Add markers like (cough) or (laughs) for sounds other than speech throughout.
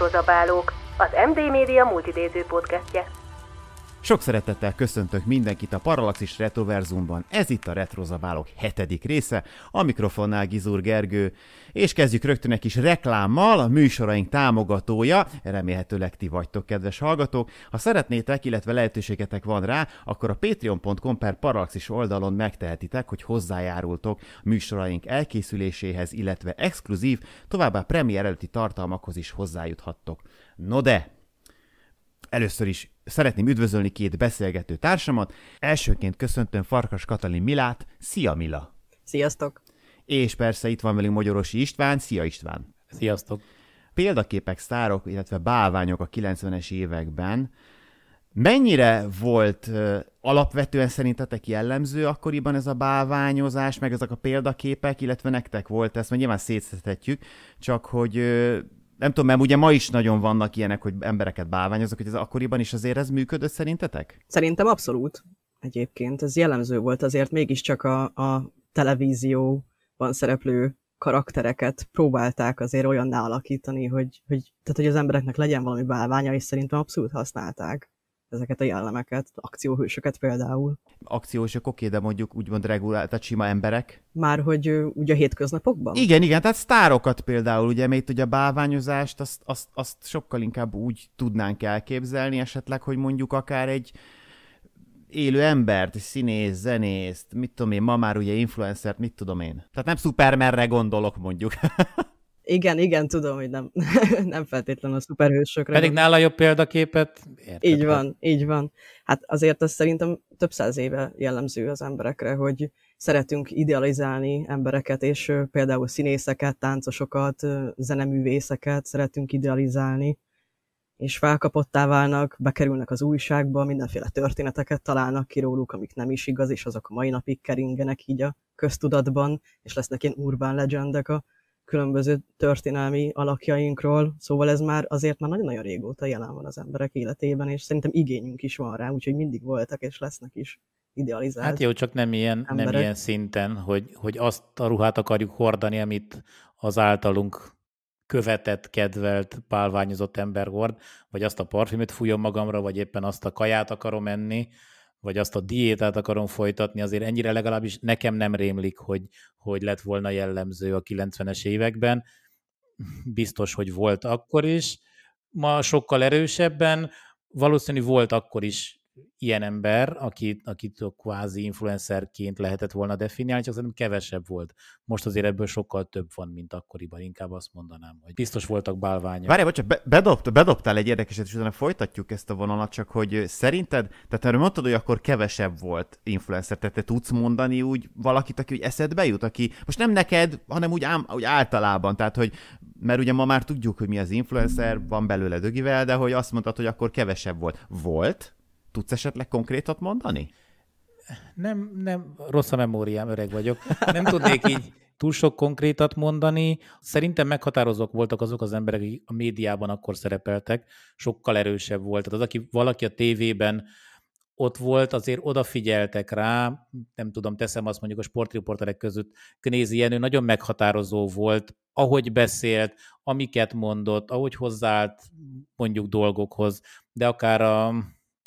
Rozabálók, az MD Media multidéző podcastje. Sok szeretettel köszöntök mindenkit a Parallaxis Retroverzumban, ez itt a Retrozabálok hetedik része, a mikrofonnál Gizur Gergő, és kezdjük rögtön egy kis reklámmal, a műsoraink támogatója, remélhetőleg ti vagytok, kedves hallgatók. Ha szeretnétek, illetve lehetőségetek van rá, akkor a patreon.com per parallaxis oldalon megtehetitek, hogy hozzájárultok műsoraink elkészüléséhez, illetve exkluzív, továbbá premier előtti tartalmakhoz is hozzájuthattok. No de, először is Szeretném üdvözölni két beszélgető társamat. Elsőként köszöntöm Farkas Katalin Milát. Szia Mila! Sziasztok! És persze itt van velünk magyarosi István. Szia István! Sziasztok! Példaképek, sztárok, illetve bálványok a 90-es években. Mennyire volt alapvetően szerintetek jellemző akkoriban ez a bálványozás, meg ezek a példaképek, illetve nektek volt ezt, mert nyilván szétszedhetjük, csak hogy nem tudom, mert ugye ma is nagyon vannak ilyenek, hogy embereket bálványozok, hogy ez akkoriban is azért ez működött szerintetek? Szerintem abszolút egyébként. Ez jellemző volt azért mégiscsak a, a televízióban szereplő karaktereket próbálták azért olyanná alakítani, hogy, hogy, tehát, hogy az embereknek legyen valami bálványa, és szerintem abszolút használták ezeket a jellemeket, akcióhősöket például. Akcióhősök oké, de mondjuk úgymond regulált, tehát sima emberek. Már hogy ugye a hétköznapokban? Igen, igen, tehát sztárokat például, ugye, mert itt ugye a báványozást, azt, azt, azt sokkal inkább úgy tudnánk elképzelni esetleg, hogy mondjuk akár egy, élő embert, színész, zenészt, mit tudom én, ma már ugye influencert, mit tudom én. Tehát nem szupermerre gondolok mondjuk. (laughs) Igen, igen, tudom, hogy nem, (laughs) nem feltétlenül a szuperhősökre. Pedig nála jobb példaképet érted. Így van, így van. Hát azért ez szerintem több száz éve jellemző az emberekre, hogy szeretünk idealizálni embereket, és például színészeket, táncosokat, zeneművészeket szeretünk idealizálni, és felkapottá válnak, bekerülnek az újságba, mindenféle történeteket találnak ki róluk, amik nem is igaz, és azok a mai napig keringenek így a köztudatban, és lesznek ilyen urban legendek a különböző történelmi alakjainkról, szóval ez már azért már nagyon-nagyon régóta jelen van az emberek életében, és szerintem igényünk is van rá, úgyhogy mindig voltak és lesznek is idealizált Hát jó, csak nem ilyen, nem ilyen szinten, hogy, hogy azt a ruhát akarjuk hordani, amit az általunk követett, kedvelt, pálványozott ember hord, vagy azt a parfümöt fújom magamra, vagy éppen azt a kaját akarom enni, vagy azt a diétát akarom folytatni, azért ennyire legalábbis nekem nem rémlik, hogy, hogy lett volna jellemző a 90-es években. Biztos, hogy volt akkor is. Ma sokkal erősebben, valószínű volt akkor is ilyen ember, akit, akit a kvázi influencerként lehetett volna definiálni, csak szerintem kevesebb volt. Most azért ebből sokkal több van, mint akkoriban, inkább azt mondanám, hogy biztos voltak bálványok. Várj, bocsánat, be, bedobt, bedobtál egy érdekeset, és utána folytatjuk ezt a vonalat, csak hogy szerinted, tehát erről mondtad, hogy akkor kevesebb volt influencer, tehát te tudsz mondani úgy valakit, aki úgy eszedbe jut, aki most nem neked, hanem úgy, ám, úgy általában, tehát hogy mert ugye ma már tudjuk, hogy mi az influencer, van belőle dögivel, de hogy azt mondtad, hogy akkor kevesebb volt. Volt, Tudsz esetleg konkrétat mondani? Nem, nem, rossz a memóriám, öreg vagyok. Nem tudnék így túl sok konkrétat mondani. Szerintem meghatározók voltak azok az emberek, akik a médiában akkor szerepeltek, sokkal erősebb volt. Tehát az, aki valaki a tévében ott volt, azért odafigyeltek rá, nem tudom, teszem azt mondjuk a sportriporterek között, Knézi Jenő nagyon meghatározó volt, ahogy beszélt, amiket mondott, ahogy hozzáállt mondjuk dolgokhoz, de akár a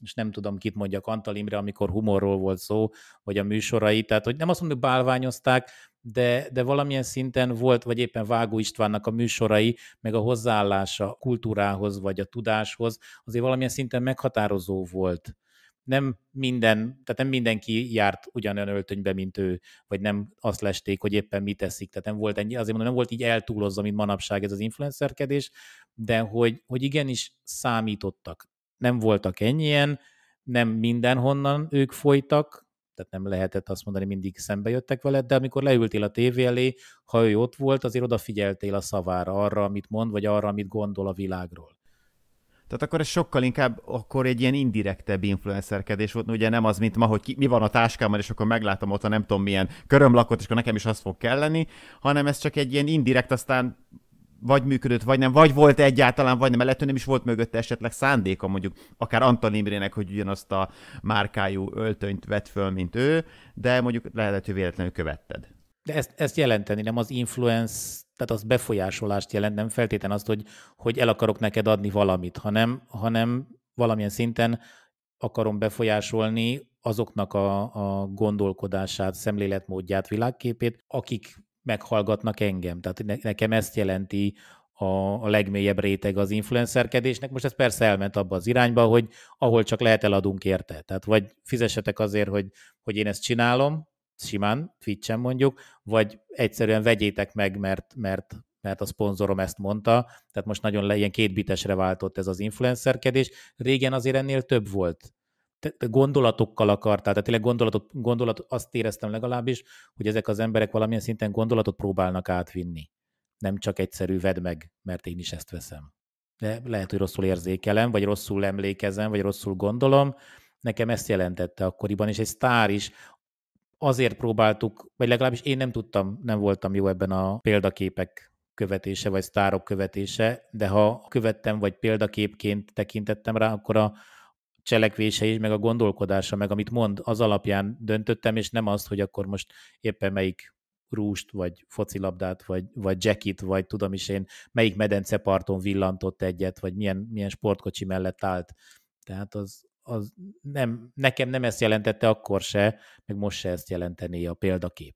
és nem tudom, kit mondjak, Antal Imre, amikor humorról volt szó, vagy a műsorai, tehát hogy nem azt mondjuk bálványozták, de, de valamilyen szinten volt, vagy éppen Vágó Istvánnak a műsorai, meg a hozzáállása a kultúrához, vagy a tudáshoz, azért valamilyen szinten meghatározó volt nem minden, tehát nem mindenki járt ugyanolyan öltönybe, mint ő, vagy nem azt lesték, hogy éppen mit teszik. Tehát nem volt ennyi, azért mondom, nem volt így eltúlozza, mint manapság ez az influencerkedés, de hogy, hogy igenis számítottak nem voltak ennyien, nem mindenhonnan ők folytak, tehát nem lehetett azt mondani, mindig szembe jöttek veled, de amikor leültél a tévé elé, ha ő ott volt, azért odafigyeltél a szavára, arra, amit mond, vagy arra, amit gondol a világról. Tehát akkor ez sokkal inkább akkor egy ilyen indirektebb influencerkedés volt, ugye nem az, mint ma, hogy ki, mi van a táskámban, és akkor meglátom ott a nem tudom milyen körömlakot, és akkor nekem is azt fog kelleni, hanem ez csak egy ilyen indirekt, aztán vagy működött, vagy nem, vagy volt egyáltalán, vagy nem, mert nem is volt mögötte esetleg szándéka, mondjuk akár Antal Imrének, hogy ugyanazt a márkájú öltönyt vett föl, mint ő, de mondjuk lehet, hogy véletlenül követted. De ezt, ezt jelenteni, nem az influence, tehát az befolyásolást jelent, nem feltétlen azt, hogy, hogy el akarok neked adni valamit, hanem, hanem valamilyen szinten akarom befolyásolni azoknak a, a gondolkodását, szemléletmódját, világképét, akik meghallgatnak engem. Tehát nekem ezt jelenti a, a legmélyebb réteg az influencerkedésnek. Most ez persze elment abba az irányba, hogy ahol csak lehet eladunk érte. Tehát vagy fizessetek azért, hogy, hogy én ezt csinálom, simán, twitch mondjuk, vagy egyszerűen vegyétek meg, mert, mert mert a szponzorom ezt mondta, tehát most nagyon le, ilyen kétbitesre váltott ez az influencerkedés. Régen azért ennél több volt te, gondolatokkal akartál, tehát tényleg gondolatot, gondolat azt éreztem legalábbis, hogy ezek az emberek valamilyen szinten gondolatot próbálnak átvinni. Nem csak egyszerű vedd meg, mert én is ezt veszem. De lehet, hogy rosszul érzékelem, vagy rosszul emlékezem, vagy rosszul gondolom. Nekem ezt jelentette akkoriban, és egy sztár is azért próbáltuk, vagy legalábbis én nem tudtam, nem voltam jó ebben a példaképek követése, vagy sztárok követése, de ha követtem, vagy példaképként tekintettem rá, akkor a cselekvése is, meg a gondolkodása, meg amit mond, az alapján döntöttem, és nem azt, hogy akkor most éppen melyik rúst, vagy focilabdát, vagy, vagy jackit, vagy tudom is én, melyik medenceparton villantott egyet, vagy milyen, milyen sportkocsi mellett állt. Tehát az, az nem, nekem nem ezt jelentette akkor se, meg most se ezt jelenteni a példakép.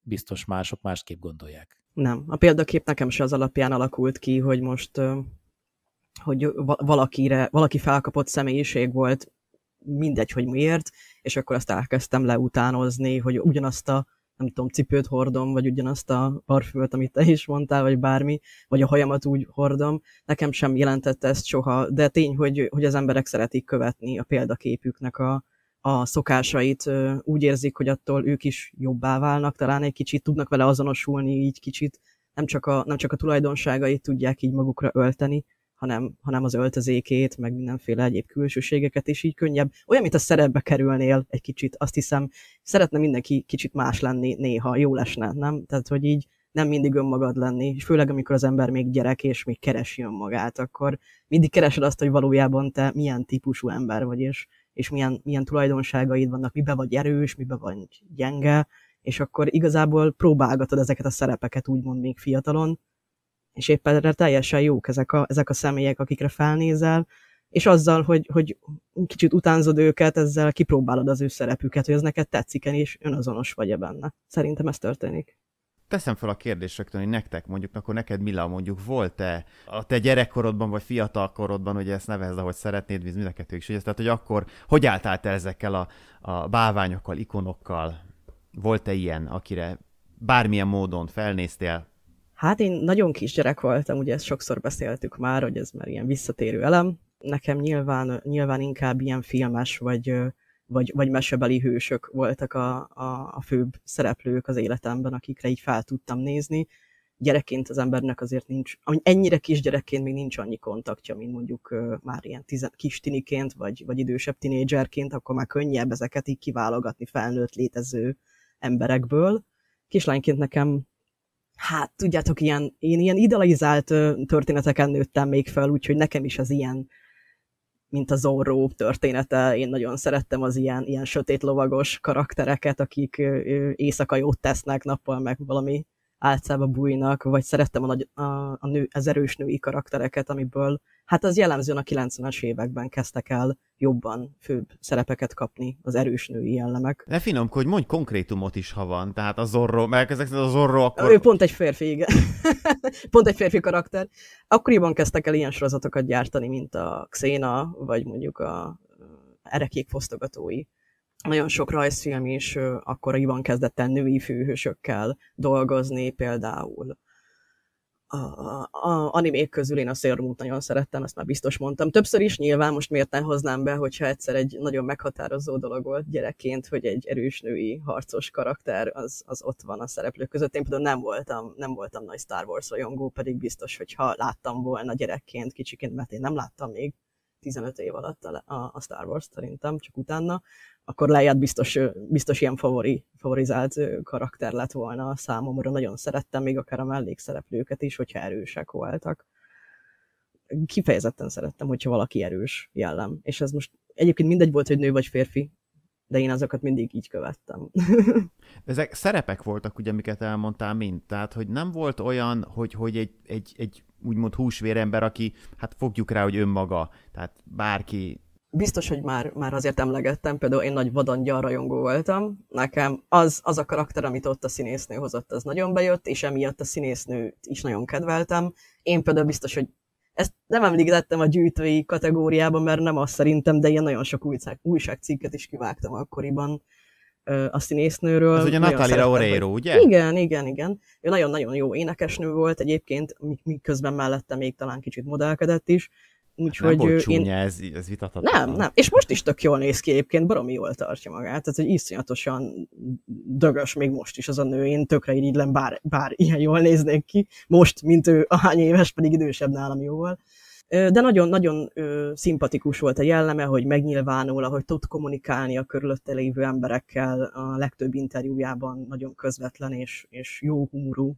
Biztos mások másképp gondolják. Nem, a példakép nekem se az alapján alakult ki, hogy most hogy valakire, valaki felkapott személyiség volt, mindegy, hogy miért, és akkor azt elkezdtem leutánozni, hogy ugyanazt a nem tudom, cipőt hordom, vagy ugyanazt a parfümöt, amit te is mondtál, vagy bármi, vagy a hajamat úgy hordom. Nekem sem jelentett ezt soha, de tény, hogy, hogy az emberek szeretik követni a példaképüknek a, a szokásait, úgy érzik, hogy attól ők is jobbá válnak, talán egy kicsit tudnak vele azonosulni, így kicsit nem csak a, nem csak a tulajdonságait tudják így magukra ölteni, hanem, hanem az öltözékét, meg mindenféle egyéb külsőségeket, és így könnyebb. Olyan, mint a szerepbe kerülnél egy kicsit, azt hiszem, szeretne mindenki kicsit más lenni néha, jó lesne, nem? Tehát, hogy így nem mindig önmagad lenni, és főleg amikor az ember még gyerek, és még keresi önmagát, akkor mindig keresed azt, hogy valójában te milyen típusú ember vagy, és, és milyen, milyen tulajdonságaid vannak, mibe vagy erős, mibe vagy gyenge, és akkor igazából próbálgatod ezeket a szerepeket úgymond még fiatalon, és éppen erre teljesen jók ezek a, ezek a személyek, akikre felnézel, és azzal, hogy, hogy kicsit utánzod őket, ezzel kipróbálod az ő szerepüket, hogy ez neked tetszik-e, és önazonos vagy -e benne. Szerintem ez történik. Teszem fel a kérdést rögtön, hogy nektek mondjuk, akkor neked Mila mondjuk volt-e a te gyerekkorodban vagy fiatalkorodban, hogy ezt nevezd, ahogy szeretnéd, víz mind a kettő is, ugye? tehát hogy akkor hogy álltál te ezekkel a, a báványokkal, ikonokkal? Volt-e ilyen, akire bármilyen módon felnéztél, Hát én nagyon kisgyerek voltam, ugye ezt sokszor beszéltük már, hogy ez már ilyen visszatérő elem. Nekem nyilván, nyilván inkább ilyen filmes vagy, vagy, vagy mesebeli hősök voltak a, a, a főbb szereplők az életemben, akikre így fel tudtam nézni. Gyerekként az embernek azért nincs, ennyire kisgyerekként még nincs annyi kontaktja, mint mondjuk már ilyen tizen, kis tiniként, vagy, vagy idősebb tinédzserként, akkor már könnyebb ezeket így kiválogatni felnőtt létező emberekből. Kislányként nekem hát tudjátok, ilyen, én ilyen idealizált történeteken nőttem még fel, úgyhogy nekem is az ilyen, mint a Zorro története, én nagyon szerettem az ilyen, ilyen sötét lovagos karaktereket, akik éjszaka jót tesznek, nappal meg valami álcába bújnak, vagy szerettem a, nagy, a, a nő, az erős női karaktereket, amiből hát az jellemzően a 90-es években kezdtek el jobban főbb szerepeket kapni az erős női jellemek. Ne finom, hogy mondj konkrétumot is, ha van. Tehát a Zorro, mert ezek a Zorro akkor... Ő pont egy férfi, igen. (laughs) pont egy férfi karakter. Akkoriban kezdtek el ilyen sorozatokat gyártani, mint a Xena, vagy mondjuk a erekék fosztogatói nagyon sok rajzfilm is Ivan kezdett el női főhősökkel dolgozni, például a, a, a animék közül én a Sailor nagyon szerettem, ezt már biztos mondtam. Többször is nyilván, most miért ne hoznám be, hogyha egyszer egy nagyon meghatározó dolog volt gyerekként, hogy egy erős női harcos karakter az, az ott van a szereplők között. Én például nem voltam, nem voltam nagy Star Wars rajongó, pedig biztos, hogyha láttam volna gyerekként, kicsiként, mert én nem láttam még 15 év alatt a, a Star Wars szerintem, csak utána, akkor lejjebb biztos, biztos ilyen favori, favorizált karakter lett volna számomra. Nagyon szerettem még akár a mellékszereplőket is, hogyha erősek voltak. Kifejezetten szerettem, hogyha valaki erős jellem. És ez most egyébként mindegy volt, hogy nő vagy férfi, de én azokat mindig így követtem. (laughs) Ezek szerepek voltak, ugye, amiket elmondtál mind. Tehát, hogy nem volt olyan, hogy, hogy egy, egy, egy úgymond húsvérember, aki, hát fogjuk rá, hogy önmaga, tehát bárki biztos, hogy már, már azért emlegettem, például én nagy vadangyal rajongó voltam, nekem az, az a karakter, amit ott a színésznő hozott, az nagyon bejött, és emiatt a színésznőt is nagyon kedveltem. Én például biztos, hogy ezt nem említettem a gyűjtői kategóriában, mert nem azt szerintem, de ilyen nagyon sok újság, újságcikket is kivágtam akkoriban a színésznőről. Ez ugye Natalia Oreiro, ugye? Igen, igen, igen. Ő nagyon-nagyon jó énekesnő volt egyébként, miközben mellette még talán kicsit modellkedett is, Úgyhogy nem volt csúnya, én... ez, ez vitathatatlan. Nem, nem. És most is tök jól néz ki egyébként, baromi jól tartja magát. Tehát, hogy iszonyatosan dögös még most is az a nő. Én tökre irigylem, bár, bár ilyen jól néznék ki. Most, mint ő, ahány éves, pedig idősebb nálam jóval. De nagyon-nagyon szimpatikus volt a jelleme, hogy megnyilvánul, ahogy tud kommunikálni a körülötte lévő emberekkel. A legtöbb interjújában nagyon közvetlen és, és jó humorú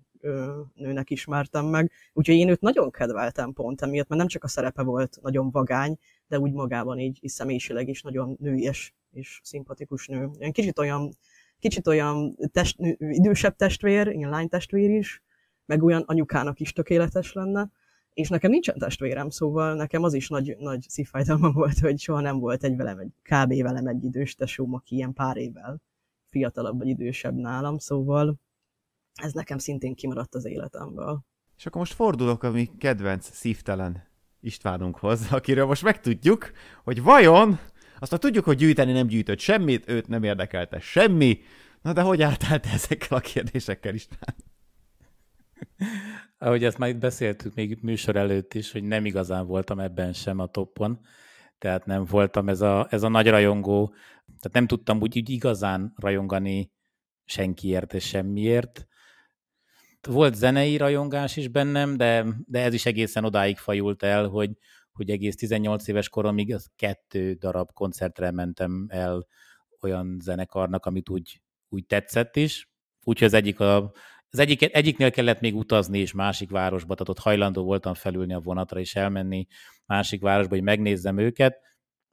nőnek ismertem meg. Úgyhogy én őt nagyon kedveltem pont emiatt, mert nem csak a szerepe volt nagyon vagány, de úgy magában így, így személyiséleg is nagyon női és szimpatikus nő. Ilyen kicsit olyan, kicsit olyan test, idősebb testvér, ilyen lány testvér is, meg olyan anyukának is tökéletes lenne. És nekem nincsen testvérem, szóval nekem az is nagy, nagy szívfájdalmam volt, hogy soha nem volt egy velem, egy kb. velem egy idős tesóm, aki ilyen pár évvel fiatalabb vagy idősebb nálam, szóval ez nekem szintén kimaradt az életemből. És akkor most fordulok a mi kedvenc szívtelen Istvánunkhoz, akiről most megtudjuk, hogy vajon, azt a tudjuk, hogy gyűjteni nem gyűjtött semmit, őt nem érdekelte semmi, na de hogy álltál te ezekkel a kérdésekkel, István? Ahogy ezt már itt beszéltük még műsor előtt is, hogy nem igazán voltam ebben sem a toppon, tehát nem voltam ez a, ez a nagy rajongó, tehát nem tudtam úgy, úgy igazán rajongani senkiért és semmiért, volt zenei rajongás is bennem, de, de ez is egészen odáig fajult el, hogy, hogy egész 18 éves koromig az kettő darab koncertre mentem el olyan zenekarnak, amit úgy, úgy tetszett is. Úgyhogy az egyik a, az egyik, egyiknél kellett még utazni és másik városba, tehát ott hajlandó voltam felülni a vonatra és elmenni másik városba, hogy megnézzem őket,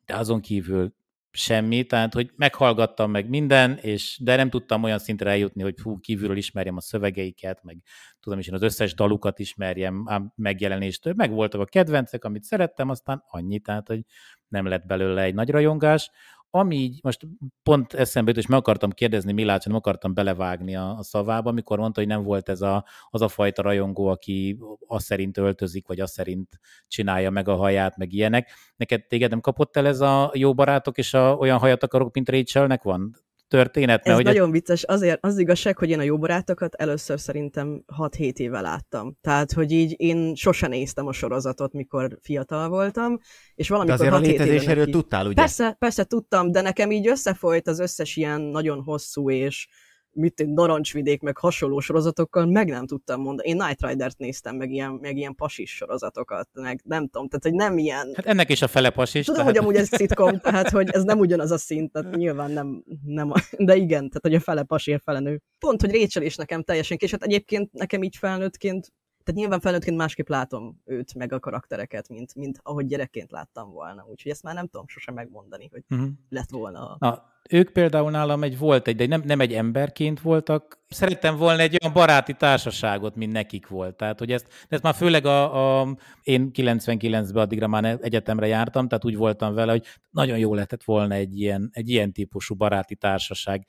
de azon kívül semmi, tehát hogy meghallgattam meg minden, és, de nem tudtam olyan szintre eljutni, hogy hú, kívülről ismerjem a szövegeiket, meg tudom is, én az összes dalukat ismerjem a megjelenéstől. Meg voltak a kedvencek, amit szerettem, aztán annyi, tehát hogy nem lett belőle egy nagy rajongás ami így most pont eszembe jut, és meg akartam kérdezni hogy nem akartam belevágni a, a szavába, amikor mondta, hogy nem volt ez a, az a fajta rajongó, aki azt szerint öltözik, vagy azt szerint csinálja meg a haját, meg ilyenek. Neked téged nem kapott el ez a jó barátok, és a, olyan hajat akarok, mint Rachelnek van történet. Ez hogy nagyon ez... vicces, azért az igazság, hogy én a jó barátokat először szerintem 6-7 éve láttam. Tehát, hogy így én sosem néztem a sorozatot, mikor fiatal voltam, és valamikor de azért 6 a létezéséről tudtál, ugye? Persze, persze tudtam, de nekem így összefolyt az összes ilyen nagyon hosszú és mit én, narancsvidék, meg hasonló sorozatokkal, meg nem tudtam mondani. Én Night Rider-t néztem, meg ilyen, meg ilyen pasis sorozatokat, meg nem tudom, tehát hogy nem ilyen... Hát ennek is a fele pasis. Tudom, tehát... hogy amúgy ez szitkom, (laughs) tehát hogy ez nem ugyanaz a szint, tehát nyilván nem, nem a... de igen, tehát hogy a fele pasi, a fele nő. Pont, hogy Rachel is nekem teljesen hát egyébként nekem így felnőttként tehát nyilván felnőttként másképp látom őt, meg a karaktereket, mint, mint ahogy gyerekként láttam volna. Úgyhogy ezt már nem tudom sosem megmondani, hogy uh-huh. lett volna. A... Na, ők például nálam egy volt egy, de nem, nem egy emberként voltak. Szerettem volna egy olyan baráti társaságot, mint nekik volt. Tehát, hogy ezt, de ezt már főleg a, a én 99-ben addigra már egyetemre jártam, tehát úgy voltam vele, hogy nagyon jó lehetett volna egy ilyen, egy ilyen típusú baráti társaság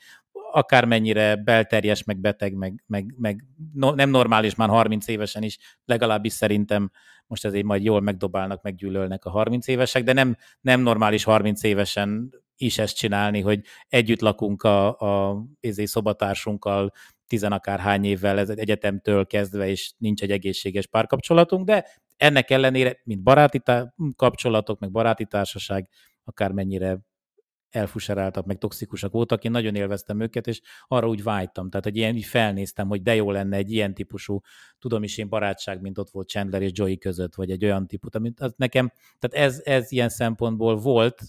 akármennyire belterjes, meg beteg, meg, meg, meg no, nem normális már 30 évesen is, legalábbis szerintem most ezért majd jól megdobálnak, meggyűlölnek a 30 évesek, de nem, nem normális 30 évesen is ezt csinálni, hogy együtt lakunk a, a izé, szobatársunkkal, tizenakárhány évvel ez egyetemtől kezdve, és nincs egy egészséges párkapcsolatunk, de ennek ellenére, mint baráti tá- kapcsolatok, meg baráti társaság, akármennyire elfuseráltak, meg toxikusak voltak, én nagyon élveztem őket, és arra úgy vágytam. Tehát, hogy ilyen így felnéztem, hogy de jó lenne egy ilyen típusú, tudom is én barátság, mint ott volt Chandler és Joey között, vagy egy olyan típus, amit az nekem, tehát ez, ez ilyen szempontból volt,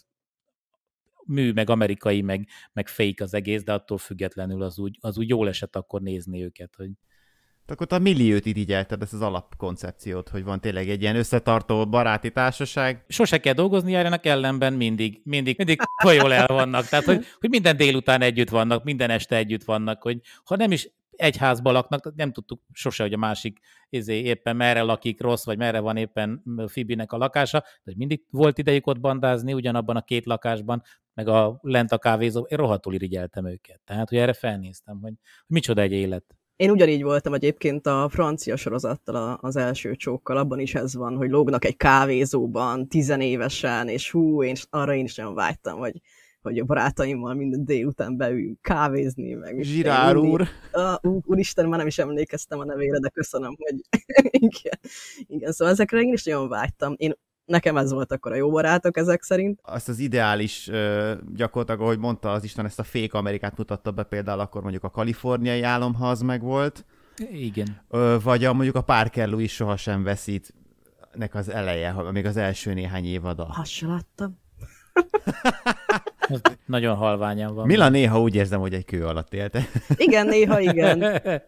mű, meg amerikai, meg, meg fake az egész, de attól függetlenül az úgy, az úgy jól esett akkor nézni őket, hogy akkor a milliót irigyelted, ezt az alapkoncepciót, hogy van tényleg egy ilyen összetartó baráti társaság. Sose kell dolgozni, járjanak ellenben mindig, mindig, mindig jól el vannak. Tehát, hogy, hogy minden délután együtt vannak, minden este együtt vannak, hogy ha nem is egy házba laknak, nem tudtuk sose, hogy a másik izé, éppen merre lakik rossz, vagy merre van éppen Fibinek a lakása, de mindig volt idejük ott bandázni ugyanabban a két lakásban, meg a lent a kávézó, én rohadtul irigyeltem őket. Tehát, hogy erre felnéztem, hogy micsoda egy élet. Én ugyanígy voltam egyébként a francia sorozattal, az első csókkal, abban is ez van, hogy lógnak egy kávézóban, tizenévesen, és hú, én arra én is nagyon vágytam, hogy, hogy a barátaimmal minden délután beüljünk kávézni, meg... Zsirár úr! Uh, úristen, már nem is emlékeztem a nevére, de köszönöm, hogy... (laughs) igen. igen, szóval ezekre én is nagyon vágytam. Én nekem ez volt akkor a jó barátok ezek szerint. Azt az ideális gyakorlatilag, ahogy mondta az Isten, ezt a fék Amerikát mutatta be például akkor mondjuk a kaliforniai álom, ha az volt. Igen. Vagy a, mondjuk a Parker Louis sohasem veszít nek az eleje, még az első néhány évada. Azt se láttam. (laughs) Nagyon halványan van. Mila néha úgy érzem, hogy egy kő alatt élte. igen, néha igen. (laughs)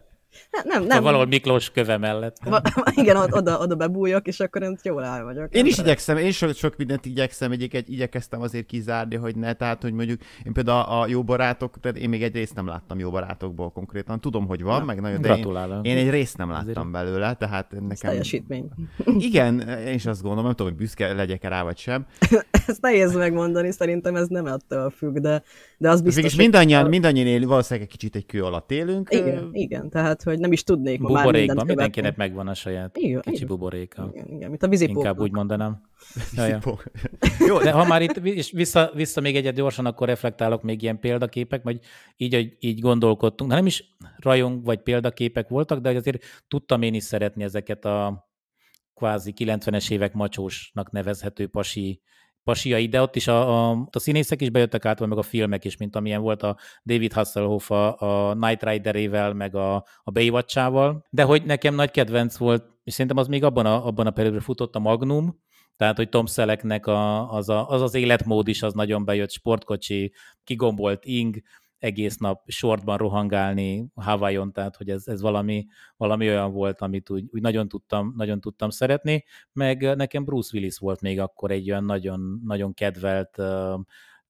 Nem, nem, nem. valahol Miklós köve mellett. Va, (laughs) igen, oda, oda bebújok, és akkor én jól áll vagyok. Én is de. igyekszem, én sok, sok mindent igyekszem, egy, igyekeztem azért kizárni, hogy ne, tehát, hogy mondjuk én például a, a jó barátok, tehát én még egy részt nem láttam jó barátokból konkrétan. Tudom, hogy van, Na, meg nagyon, de én, én, egy részt nem láttam azért. belőle, tehát nekem... Ez teljesítmény. (laughs) Igen, én is azt gondolom, nem tudom, hogy büszke legyek rá, vagy sem. (laughs) Ezt nehéz megmondani, szerintem ez nem attól függ, de, de az biztos, Végis mindannyian, mindannyian él, valószínűleg egy kicsit egy kő alatt élünk. Igen, ö... igen, tehát tehát hogy nem is tudnék ma már mindent követni. mindenkinek megvan a saját igen, kicsi igen. buboréka. Igen, igen, mint a vízipók. Inkább úgy mondanám. Vízipók. (laughs) Jó, de ha már itt és vissza, vissza még egyet gyorsan, akkor reflektálok még ilyen példaképek, vagy így, így gondolkodtunk. Na nem is rajong vagy példaképek voltak, de azért tudtam én is szeretni ezeket a kvázi 90-es évek macsósnak nevezhető pasi pasiai, ide, ott is a, a, a színészek is bejöttek át, meg a filmek is, mint amilyen volt a David Hasselhoff a, a Night Riderével, meg a, a Baywatch-ával, de hogy nekem nagy kedvenc volt, és szerintem az még abban a, abban a periódusban futott a Magnum, tehát, hogy Tom Szeleknek a, az, a, az az életmód is az nagyon bejött, sportkocsi, kigombolt ing, egész nap sortban rohangálni Havajon, tehát hogy ez, ez valami, valami olyan volt, amit úgy, úgy nagyon, tudtam, nagyon tudtam szeretni, meg nekem Bruce Willis volt még akkor egy olyan nagyon, nagyon kedvelt uh,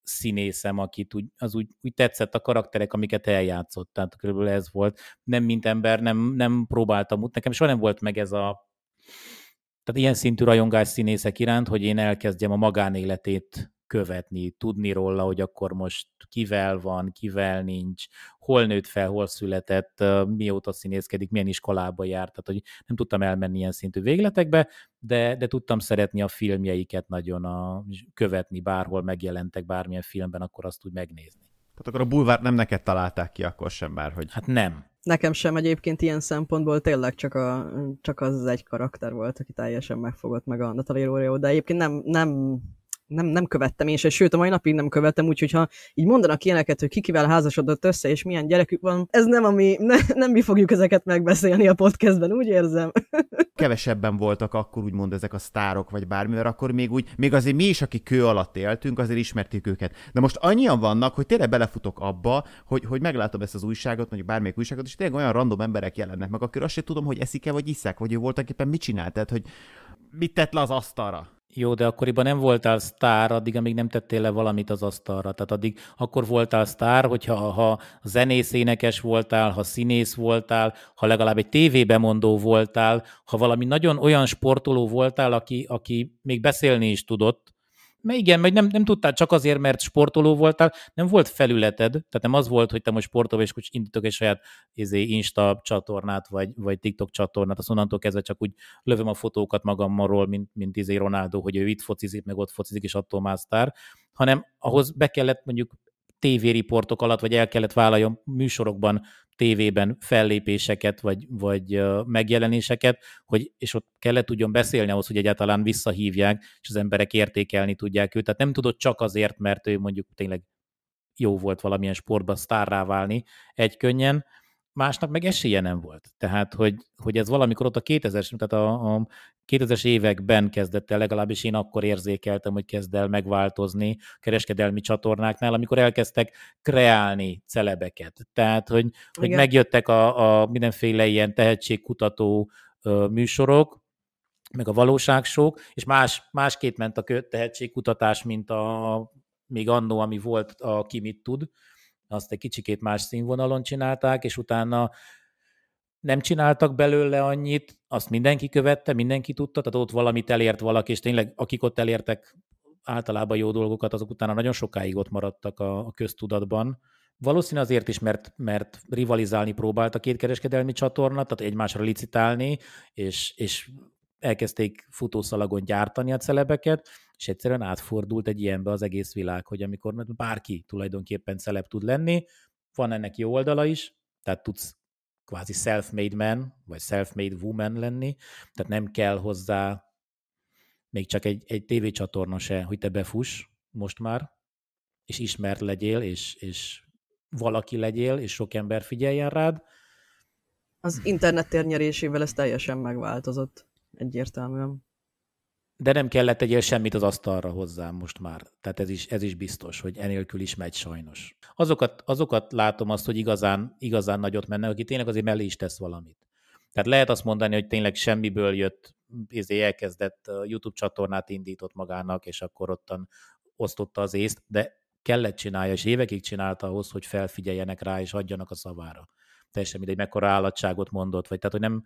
színészem, akit úgy, az úgy, úgy tetszett a karakterek, amiket eljátszott, tehát körülbelül ez volt. Nem mint ember, nem, nem próbáltam, nekem soha nem volt meg ez a tehát ilyen szintű rajongás színészek iránt, hogy én elkezdjem a magánéletét követni, tudni róla, hogy akkor most kivel van, kivel nincs, hol nőtt fel, hol született, mióta színészkedik, milyen iskolába járt, tehát hogy nem tudtam elmenni ilyen szintű végletekbe, de, de tudtam szeretni a filmjeiket nagyon a, követni, bárhol megjelentek bármilyen filmben, akkor azt úgy megnézni. Tehát akkor a bulvárt nem neked találták ki akkor sem már, hogy... Hát nem. Nekem sem egyébként ilyen szempontból tényleg csak, a, csak az, egy karakter volt, aki teljesen megfogott meg a Natalie Oreo, de egyébként nem, nem nem, nem követtem én se, sőt a mai napig nem követtem, úgyhogy ha így mondanak ilyeneket, hogy kikivel házasodott össze, és milyen gyerekük van, ez nem ami ne, nem mi fogjuk ezeket megbeszélni a podcastben, úgy érzem. (laughs) Kevesebben voltak akkor úgymond ezek a sztárok, vagy bármi, mert akkor még úgy, még azért mi is, aki kő alatt éltünk, azért ismertük őket. De most annyian vannak, hogy tényleg belefutok abba, hogy, hogy meglátom ezt az újságot, mondjuk bármelyik újságot, és tényleg olyan random emberek jelennek meg, akkor azt sem tudom, hogy eszik-e, vagy iszák, vagy ő voltak éppen mit csinált, tehát, hogy mit tett le az asztalra jó, de akkoriban nem voltál sztár, addig, amíg nem tettél le valamit az asztalra. Tehát addig akkor voltál sztár, hogyha ha zenész énekes voltál, ha színész voltál, ha legalább egy tévébemondó voltál, ha valami nagyon olyan sportoló voltál, aki, aki még beszélni is tudott, mert igen, meg nem, nem tudtál csak azért, mert sportoló voltál, nem volt felületed, tehát nem az volt, hogy te most sportoló, és indítok egy saját izé, Insta csatornát, vagy, vagy TikTok csatornát, azt onnantól kezdve csak úgy lövöm a fotókat magamról, mint, mint izé Ronaldo, hogy ő itt focizik, meg ott focizik, és attól már sztár, hanem ahhoz be kellett mondjuk tévériportok alatt, vagy el kellett vállaljon műsorokban tévében fellépéseket, vagy, vagy megjelenéseket, hogy, és ott kellett tudjon beszélni ahhoz, hogy egyáltalán visszahívják, és az emberek értékelni tudják őt. Tehát nem tudott csak azért, mert ő mondjuk tényleg jó volt valamilyen sportban sztárrá válni egy könnyen, másnak meg esélye nem volt. Tehát, hogy, hogy ez valamikor ott a 2000-es, tehát a, a 2000-es években kezdett el, legalábbis én akkor érzékeltem, hogy kezd el megváltozni kereskedelmi csatornáknál, amikor elkezdtek kreálni celebeket. Tehát, hogy, hogy megjöttek a, a mindenféle ilyen tehetségkutató ö, műsorok, meg a valóságsók, és más, másképp ment a tehetségkutatás, mint a még annó, ami volt a Ki mit tud azt egy kicsikét más színvonalon csinálták, és utána nem csináltak belőle annyit, azt mindenki követte, mindenki tudta, tehát ott valamit elért valaki, és tényleg akik ott elértek általában jó dolgokat, azok utána nagyon sokáig ott maradtak a, a köztudatban. Valószínű azért is, mert, mert rivalizálni próbált a két kereskedelmi csatorna, tehát egymásra licitálni, és, és elkezdték futószalagon gyártani a celebeket, és egyszerűen átfordult egy ilyenbe az egész világ, hogy amikor mert bárki tulajdonképpen celeb tud lenni, van ennek jó oldala is, tehát tudsz kvázi self-made man, vagy self-made woman lenni, tehát nem kell hozzá még csak egy, egy tévécsatorna se, hogy te befuss most már, és ismert legyél, és, és valaki legyél, és sok ember figyeljen rád. Az internet térnyerésével ez teljesen megváltozott egyértelműen. De nem kellett tegyél semmit az asztalra hozzá most már. Tehát ez is, ez is biztos, hogy enélkül is megy sajnos. Azokat, azokat látom azt, hogy igazán, igazán nagyot mennek, aki tényleg azért mellé is tesz valamit. Tehát lehet azt mondani, hogy tényleg semmiből jött, ezért elkezdett YouTube csatornát indított magának, és akkor ottan osztotta az észt, de kellett csinálja, és évekig csinálta ahhoz, hogy felfigyeljenek rá, és adjanak a szavára. Teljesen mindegy, mekkora állatságot mondott, vagy tehát, hogy nem,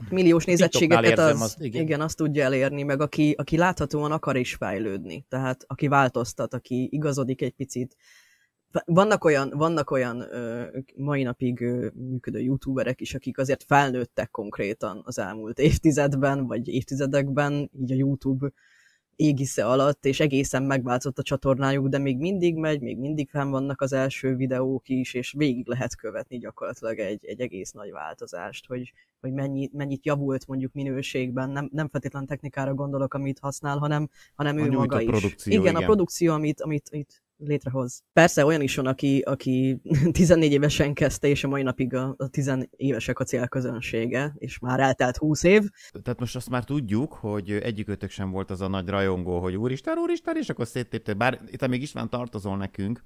hát milliós nézettségeket az, az igen. igen, azt tudja elérni, meg aki, aki láthatóan akar is fejlődni, tehát aki változtat, aki igazodik egy picit. Vannak olyan, vannak olyan ö, mai napig ö, működő youtuberek is, akik azért felnőttek konkrétan az elmúlt évtizedben, vagy évtizedekben, így a YouTube égisze alatt, és egészen megváltozott a csatornájuk, de még mindig megy, még mindig fenn vannak az első videók is, és végig lehet követni gyakorlatilag egy, egy egész nagy változást, hogy, hogy mennyi, mennyit javult mondjuk minőségben, nem, nem feltétlen technikára gondolok, amit használ, hanem, hanem ő maga is. Igen, igen, a produkció, amit, amit, amit létrehoz. Persze olyan is van, aki, aki 14 (laughs) évesen kezdte, és a mai napig a, a 10 évesek a célközönsége, és már eltelt 20 év. Tehát most azt már tudjuk, hogy egyikötök sem volt az a nagy rajongó, hogy úristen, úristen, és akkor széttépte. Bár itt még István tartozol nekünk,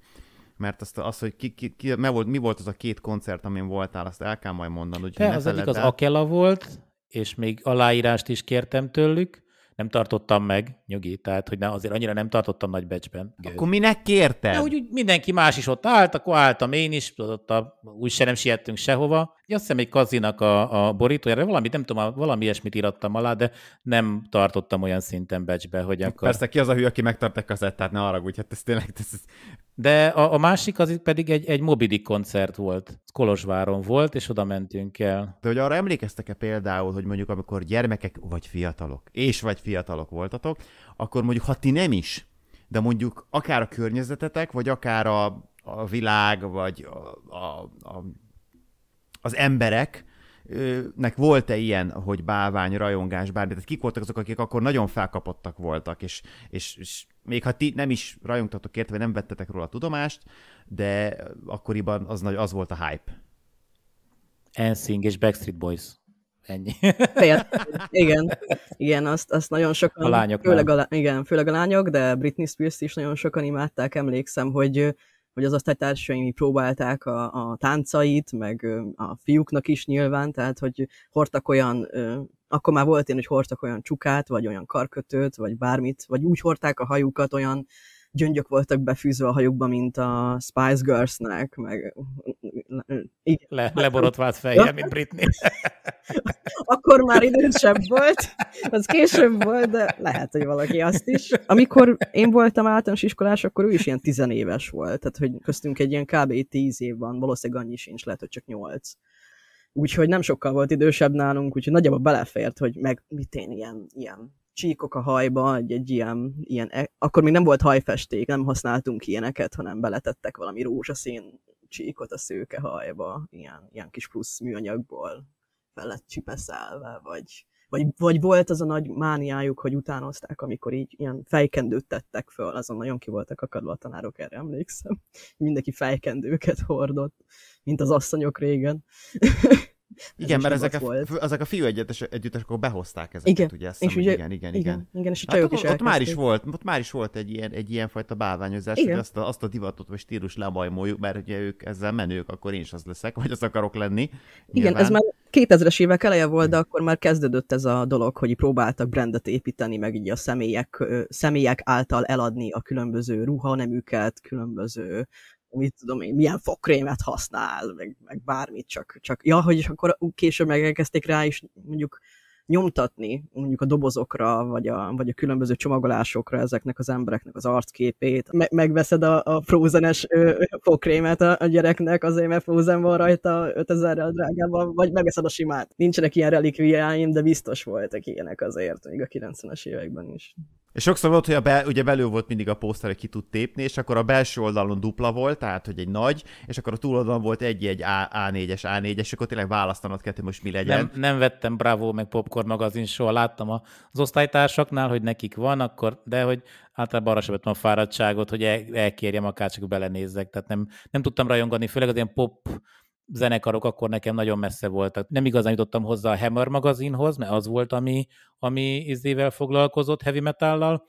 mert azt, az, hogy ki, ki, ki, volt, mi volt az a két koncert, amin voltál, azt el kell majd mondani. Te, az egyik az Akela volt, és még aláírást is kértem tőlük, nem tartottam meg, nyugi, tehát hogy ne, azért annyira nem tartottam nagy becsben. Akkor minek kérte? De úgy, úgy, mindenki más is ott állt, akkor álltam én is, ott a, úgy se nem siettünk sehova. Én azt hiszem egy kazinak a, a borítójára, valami, nem tudom, valami ilyesmit írattam alá, de nem tartottam olyan szinten becsbe, hogy hát akkor... Persze ki az a hű, aki megtart a kazettát, ne arra úgyhogy hát ez tényleg ez, ez de a, a másik az itt pedig egy, egy Mobidik koncert volt. Kolozsváron volt, és oda mentünk el. De hogy arra emlékeztek-e például, hogy mondjuk amikor gyermekek vagy fiatalok, és vagy fiatalok voltatok, akkor mondjuk ha ti nem is, de mondjuk akár a környezetetek, vagy akár a, a világ, vagy a, a, a, az emberek, nek volt-e ilyen, hogy bálvány, rajongás, bármi? Tehát kik voltak azok, akik akkor nagyon felkapottak voltak, és, és, és még ha ti nem is rajongtatok érte, vagy nem vettetek róla tudomást, de akkoriban az, nagy, az volt a hype. Ensing és Backstreet Boys. Ennyi. (laughs) igen, igen, azt, azt nagyon sokan, a lányok főleg a, igen, főleg a lányok, de Britney Spears is nagyon sokan imádták, emlékszem, hogy hogy az osztálytársaim próbálták a, a táncait, meg a fiúknak is nyilván, tehát hogy hordtak olyan ö, akkor már volt én, hogy hordtak olyan csukát, vagy olyan karkötőt, vagy bármit, vagy úgy hordták a hajukat, olyan gyöngyök voltak befűzve a hajukba, mint a Spice Girls-nek, meg mm, mm, mm, Le, leborotvált fejjel, ja. mint Britney. (laughs) Akkor már idősebb volt, az később volt, de lehet, hogy valaki azt is. Amikor én voltam általános iskolás, akkor ő is ilyen tizenéves volt, tehát hogy köztünk egy ilyen kb. tíz év van, valószínűleg annyi sincs, lehet, hogy csak nyolc úgyhogy nem sokkal volt idősebb nálunk, úgyhogy nagyjából belefért, hogy meg mit én ilyen, ilyen csíkok a hajba, egy, egy ilyen, ilyen, e- akkor még nem volt hajfesték, nem használtunk ilyeneket, hanem beletettek valami rózsaszín csíkot a szőke hajba, ilyen, ilyen kis plusz műanyagból fel lett csipeszelve, vagy vagy, vagy volt az a nagy mániájuk, hogy utánozták, amikor így ilyen fejkendőt tettek föl, azon nagyon ki voltak akadva a tanárok, erre emlékszem. Mindenki fejkendőket hordott, mint az asszonyok régen. (laughs) Igen, mert ezek a, volt. ezek a fiú egyetes, együttes, akkor behozták ezeket, igen. ugye? Azt és hiszem, ugye, igen, igen, igen, igen. Igen, és a hát, is ott, ott már is volt, ott már is volt egy ilyen, egy ilyen fajta bálványozás, igen. hogy azt a, azt a divatot vagy stílus lebajmoljuk, mert ugye ők ezzel menők, akkor én is az leszek, vagy az akarok lenni. Igen, nyilván. ez már 2000-es évek eleje volt, de akkor már kezdődött ez a dolog, hogy próbáltak brandet építeni, meg így a személyek, személyek által eladni a különböző ruha ruhaneműket, különböző mit tudom én, milyen fokrémet használ, meg, meg bármit, csak, csak, ja, hogy is akkor később meg elkezdték rá is mondjuk nyomtatni mondjuk a dobozokra, vagy a, vagy a különböző csomagolásokra ezeknek az embereknek az arcképét. Me- megveszed a, a frozenes fokrémet a, a gyereknek azért, mert frozen van rajta 5000-rel drágában, vagy megveszed a simát. Nincsenek ilyen relikviáim, de biztos voltak ilyenek azért, még a 90-es években is. És sokszor volt, hogy a be, ugye belül volt mindig a poszter, hogy ki tud tépni, és akkor a belső oldalon dupla volt, tehát hogy egy nagy, és akkor a túloldalon volt egy-egy A4-es, A4-es, és akkor tényleg választanod kell, hogy most mi legyen. Nem, nem vettem Bravo meg Popcorn magazin soha, láttam az osztálytársaknál, hogy nekik van, akkor, de hogy általában arra sem vettem a fáradtságot, hogy el, elkérjem, akár csak belenézzek, tehát nem, nem tudtam rajongani, főleg az ilyen pop zenekarok akkor nekem nagyon messze voltak. Nem igazán jutottam hozzá a Hammer magazinhoz, mert az volt, ami, ami izével foglalkozott, heavy metallal,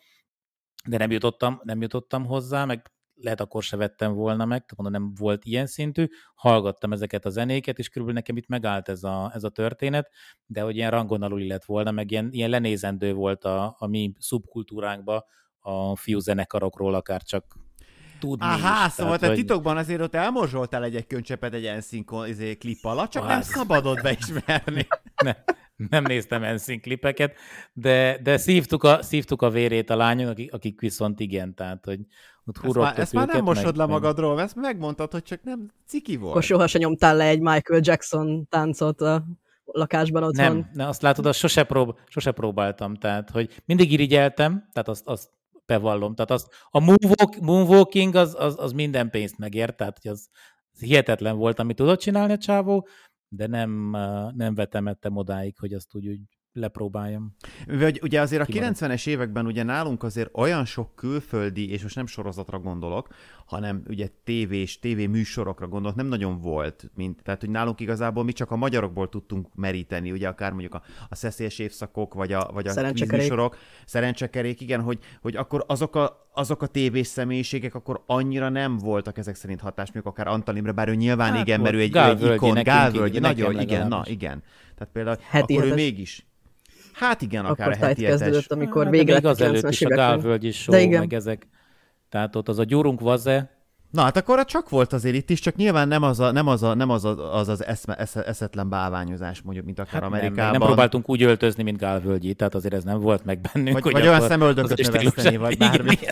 de nem jutottam, nem jutottam hozzá, meg lehet akkor se vettem volna meg, tehát mondom, nem volt ilyen szintű, hallgattam ezeket a zenéket, és körülbelül nekem itt megállt ez a, ez a történet, de hogy ilyen rangon alul lett volna, meg ilyen, ilyen lenézendő volt a, a mi szubkultúránkba a fiú zenekarokról akár csak tudni Aha, is, szóval te hogy... titokban azért ott elmorzsoltál egy-egy könycsepet egy enszinkon izé, klip alatt, csak nem hát- szabadod beismerni. (laughs) ne, nem néztem enszink klipeket, de, de szívtuk, a, szívtuk a vérét a lányok, akik, akik viszont igen, tehát hogy ott Ezt már, ezt már nem mosod le magadról, ezt megmondtad, hogy csak nem ciki volt. Akkor soha se nyomtál le egy Michael Jackson táncot a lakásban otthon. Nem, ne, azt látod, azt sose, prób- sose próbáltam, tehát hogy mindig irigyeltem, tehát azt, azt bevallom. Tehát az, a moonwalk, moonwalking az, az, az minden pénzt megért, tehát hogy az, az hihetetlen volt, amit tudott csinálni a csávó, de nem, nem vetemettem odáig, hogy azt úgy, úgy lepróbáljam. Vagy ugye azért a 90-es években ugye nálunk azért olyan sok külföldi, és most nem sorozatra gondolok, hanem ugye tévés, tévéműsorokra gondolt, nem nagyon volt, mint, tehát hogy nálunk igazából mi csak a magyarokból tudtunk meríteni, ugye akár mondjuk a, a szeszélyes évszakok, vagy a, vagy a szerencsekerék. műsorok, szerencsekerék, igen, hogy, hogy akkor azok a, azok a tévés személyiségek akkor annyira nem voltak ezek szerint hatás, mondjuk akár Antalimre bár ő nyilván hát, igen, mert ő egy, egy ikon, Gálvölgyi, nagyon, igen, na, igen. Tehát például heti akkor hetes. ő mégis, Hát igen, akár akkor a heti kezdődött, amikor hát, az előtt is, a Gálvölgyi show, de igen. meg ezek. Tehát ott az a gyurunk vaze, Na hát akkor csak volt azért itt is, csak nyilván nem az a, nem az, a, nem az, a, az, az eszme, esze, eszetlen bálványozás, mondjuk, mint akár hát Amerikában. Nem, nem próbáltunk úgy öltözni, mint Gál Völgyi, tehát azért ez nem volt meg bennünk. Vagy, vagy olyan szemöldököt növeszteni, vagy (laughs) bármi. (laughs)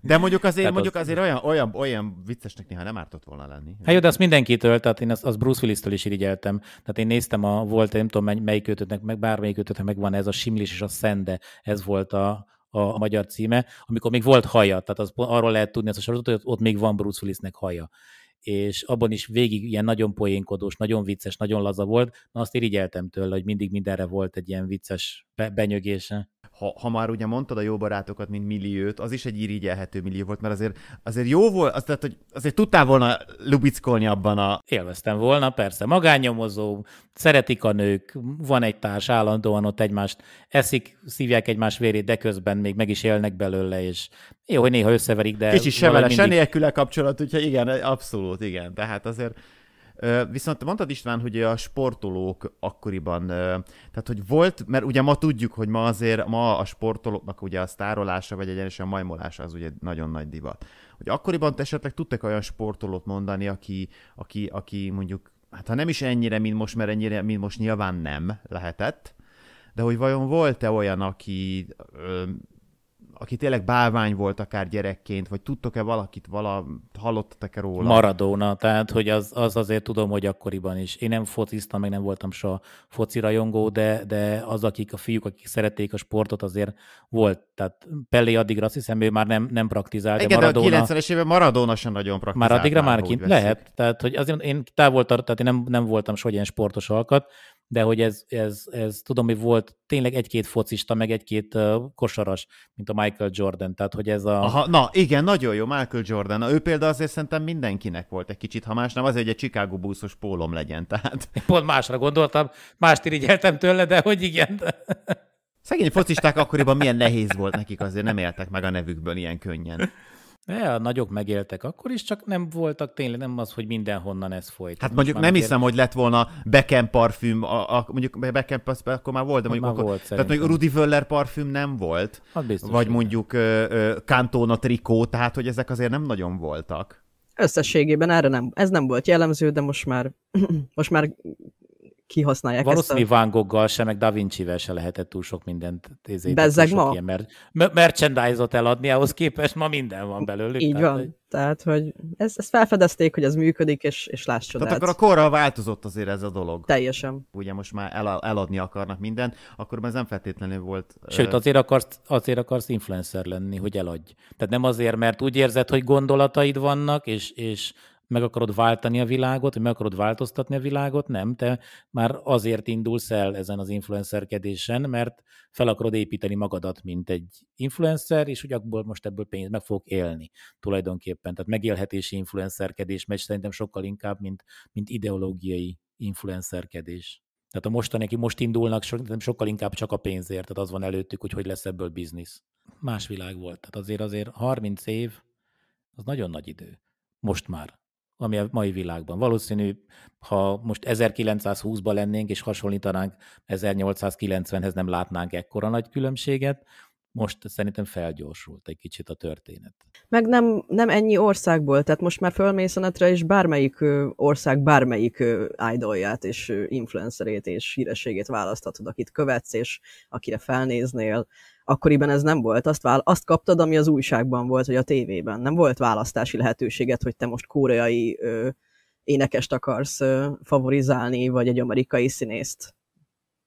De mondjuk azért, tehát mondjuk az... azért olyan, olyan, olyan viccesnek néha nem ártott volna lenni. Hát jó, de azt mindenkitől, tehát én azt, azt Bruce Willis-től is irigyeltem. Tehát én néztem a, volt, nem tudom melyik meg bármelyik meg megvan ez a Simlis és a Szende, ez volt a, a magyar címe, amikor még volt haja, tehát az, arról lehet tudni ezt a sorozatot, hogy ott még van Bruce Willisnek haja és abban is végig ilyen nagyon poénkodós, nagyon vicces, nagyon laza volt, na azt irigyeltem tőle, hogy mindig mindenre volt egy ilyen vicces benyögése ha, ha már ugye mondtad a jó barátokat, mint milliót, az is egy irigyelhető millió volt, mert azért, azért jó volt, az, tehát, hogy azért tudtál volna lubickolni abban a... Élveztem volna, persze. Magánnyomozó, szeretik a nők, van egy társ, állandóan ott egymást eszik, szívják egymás vérét, de közben még meg is élnek belőle, és jó, hogy néha összeverik, de... Kicsi se vele, mindig... se nélküle kapcsolat, úgyhogy igen, abszolút, igen. Tehát azért Viszont mondtad István, hogy a sportolók akkoriban, tehát hogy volt, mert ugye ma tudjuk, hogy ma azért ma a sportolóknak ugye a sztárolása, vagy egyenesen a majmolása az ugye nagyon nagy divat. Hogy akkoriban esetleg tudtak olyan sportolót mondani, aki, aki, aki mondjuk, hát ha nem is ennyire, mint most, mert ennyire, mint most nyilván nem lehetett, de hogy vajon volt-e olyan, aki aki tényleg bálvány volt akár gyerekként, vagy tudtok-e valakit, vala, hallottatok-e róla? Maradona, tehát hogy az, az azért tudom, hogy akkoriban is. Én nem fociztam, meg nem voltam soha foci rajongó, de, de az, akik a fiúk, akik szerették a sportot, azért volt. Tehát Pelé addigra azt hiszem, ő már nem, nem praktizált. Igen, de, Maradona, de a 90-es éve Maradona sem nagyon praktizált. Már addigra már, már kint lehet. Tehát, hogy azért én távol tart, tehát én nem, nem voltam soha ilyen sportos alkat, de hogy ez, ez, ez tudom, hogy volt tényleg egy-két focista, meg egy-két kosaras, mint a Michael Jordan, tehát hogy ez a... Aha, na igen, nagyon jó, Michael Jordan. Na, ő példa azért szerintem mindenkinek volt egy kicsit, ha más nem, azért, hogy egy Chicago búszos pólom legyen, (laughs) tehát... Én pont másra gondoltam, mást irigyeltem tőle, de hogy igen. Szegény focisták akkoriban milyen nehéz volt nekik, azért nem éltek meg a nevükből ilyen könnyen. De a nagyok megéltek akkor is, csak nem voltak tényleg, nem az, hogy mindenhonnan ez folyt. Hát mondjuk nem hiszem, hogy lett volna Beckham parfüm, a, a, mondjuk Beckham parfüm, akkor már volt, de mondjuk már akkor, volt, tehát mondjuk Rudi Völler parfüm nem volt, hát biztos, vagy igen. mondjuk ö, Cantona trikó, tehát hogy ezek azért nem nagyon voltak. Összességében erre nem, ez nem volt jellemző, de most már, (clears throat) most már kihasználják Valószínű ezt a... Van Goggal sem meg Da Vinci-vel se lehetett túl sok mindent Bezzeg ma? Ilyen mer- merchandise-ot eladni, ahhoz képest ma minden van belőlük. Így tehát, van. Hogy... Tehát, hogy ezt, ezt felfedezték, hogy ez működik, és, és láss csodát. Tehát akkor a korral változott azért ez a dolog. Teljesen. Ugye most már el, eladni akarnak mindent, akkor ez nem feltétlenül volt... Sőt, azért akarsz, azért akarsz influencer lenni, hogy eladj. Tehát nem azért, mert úgy érzed, hogy gondolataid vannak, és, és meg akarod váltani a világot, meg akarod változtatni a világot, nem, te már azért indulsz el ezen az influencerkedésen, mert fel akarod építeni magadat, mint egy influencer, és hogy abból most ebből pénzt meg fog élni tulajdonképpen. Tehát megélhetési influencerkedés megy szerintem sokkal inkább, mint, mint ideológiai influencerkedés. Tehát a mostani, aki most indulnak, sokkal inkább csak a pénzért, tehát az van előttük, hogy hogy lesz ebből biznisz. Más világ volt. Tehát azért azért 30 év, az nagyon nagy idő. Most már ami a mai világban. Valószínű, ha most 1920-ban lennénk, és hasonlítanánk 1890-hez, nem látnánk ekkora nagy különbséget, most szerintem felgyorsult egy kicsit a történet. Meg nem, nem ennyi országból, tehát most már fölmész a netre, és bármelyik ország bármelyik idolját és influencerét és hírességét választhatod, akit követsz, és akire felnéznél, Akkoriban ez nem volt. Azt, vála- azt kaptad, ami az újságban volt, vagy a tévében. Nem volt választási lehetőséget, hogy te most koreai ö, énekest akarsz ö, favorizálni, vagy egy amerikai színészt.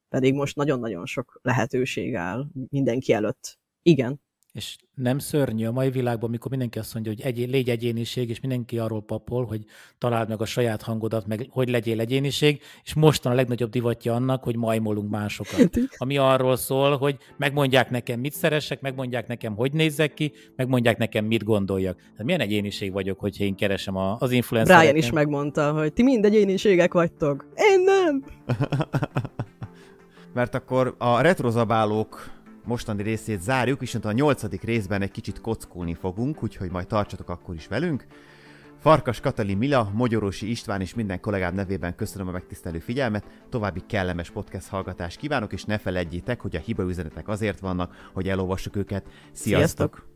Pedig most nagyon-nagyon sok lehetőség áll mindenki előtt. Igen. És nem szörnyű a mai világban, amikor mindenki azt mondja, hogy egyén, légy egyéniség, és mindenki arról papol, hogy találd meg a saját hangodat, meg hogy legyél egyéniség, és mostan a legnagyobb divatja annak, hogy majmolunk másokat. Hát Ami arról szól, hogy megmondják nekem, mit szeressek, megmondják nekem, hogy nézzek ki, megmondják nekem, mit gondoljak. Hát milyen egyéniség vagyok, hogyha én keresem a, az influencereket? Brian is megmondta, hogy ti mind egyéniségek vagytok. Én nem! (laughs) Mert akkor a retrozabálók mostani részét zárjuk, viszont a nyolcadik részben egy kicsit kockulni fogunk, úgyhogy majd tartsatok akkor is velünk. Farkas Katalin Mila, Mogyorosi István és minden kollégám nevében köszönöm a megtisztelő figyelmet, további kellemes podcast hallgatást kívánok, és ne felejtjétek, hogy a hiba üzenetek azért vannak, hogy elolvassuk őket. Sziasztok! Sziasztok!